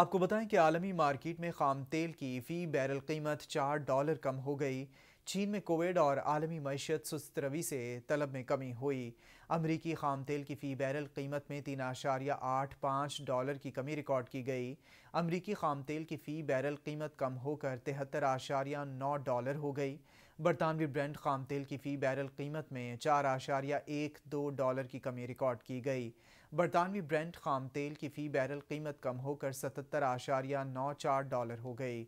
आपको बताएं कि आलमी मार्केट में खाम तेल की फ़ी बैरल कीमत चार डॉलर कम हो गई चीन में कोविड और आलमी मीशत सुस्त रवि से तलब में कमी हुई अमरीकी खाम तेल की फ़ी बैरल कीमत में तीन आशारिया आठ पाँच डॉलर की कमी रिकॉर्ड की गई अमरीकी खाम तेल की फ़ी बैरल कीमत कम होकर तिहत्तर आशारिया नौ डॉलर हो गई बरतानवी ब्रांड खाम तेल की फ़ी बैरल कीमत में चार आशारिया एक दो डॉलर की कमी रिकॉर्ड की गई बरतानवी ब्रांड खाम तेल की फ़ी बैरल कीमत कम होकर सतहत्तर आशारिया नौ चार डॉलर हो गई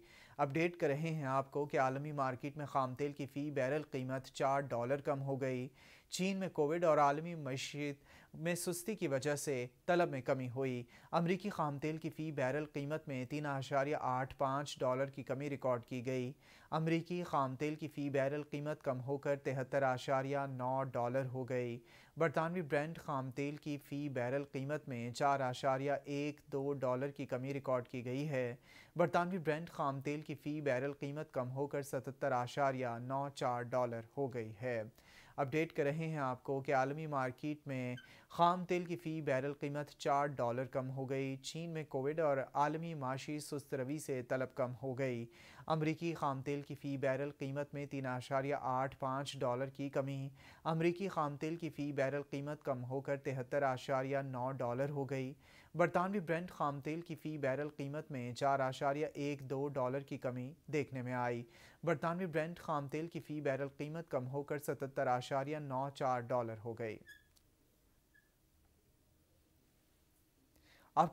अपडेट कर रहे हैं आपको कि आलमी मार्केट में खाम तेल की फ़ी बैरल कीमत चार डॉलर कम हो गई चीन में कोविड और आलमी मशीत में सुस्ती की वजह से तलब में कमी हुई अमरीकी खाम तेल की फ़ी बैरल कीमत में तीन आशारिया आठ पाँच डॉलर की कमी रिकॉर्ड की गई अमरीकी खाम तेल की फ़ी बैरल कीमत कम होकर तिहत्तर आशारिया नौ डॉलर हो गई बरतानवी ब्रांड खाम तेल की फ़ी बैरल कीमत में चार आशारिया एक दो डॉलर की कमी रिकॉर्ड की गई है बरतानवी ब्रांड खाम तेल की फ़ी बैरल कीमत कम होकर सतहत्तर आशारिया नौ चार डॉलर हो गई है अपडेट कर रहे हैं आपको कि आलमी मार्केट में खाम तेल की फ़ी बैरल कीमत चार डॉलर कम हो गई चीन में कोविड और आलमी माशी सुस्त रवि से तलब कम हो गई अमरीकी खाम तेल की फ़ी बैरल कीमत में तीन आशारिया आठ पाँच डॉलर की कमी अमरीकी खाम तेल की फ़ी बैरल कीमत कम होकर तिहत्तर आशारिया नौ डॉलर हो गई बरतानवी ब्रेंड खाम तेल की फ़ी बैरल कीमत में चार आशारिया एक दो डॉलर की कमी देखने में आई बरतानवी ब्रेंड खाम तेल की फ़ी बैरल कीमत कम होकर सतहत्तर आशारिया नौ चार डॉलर हो गई आपको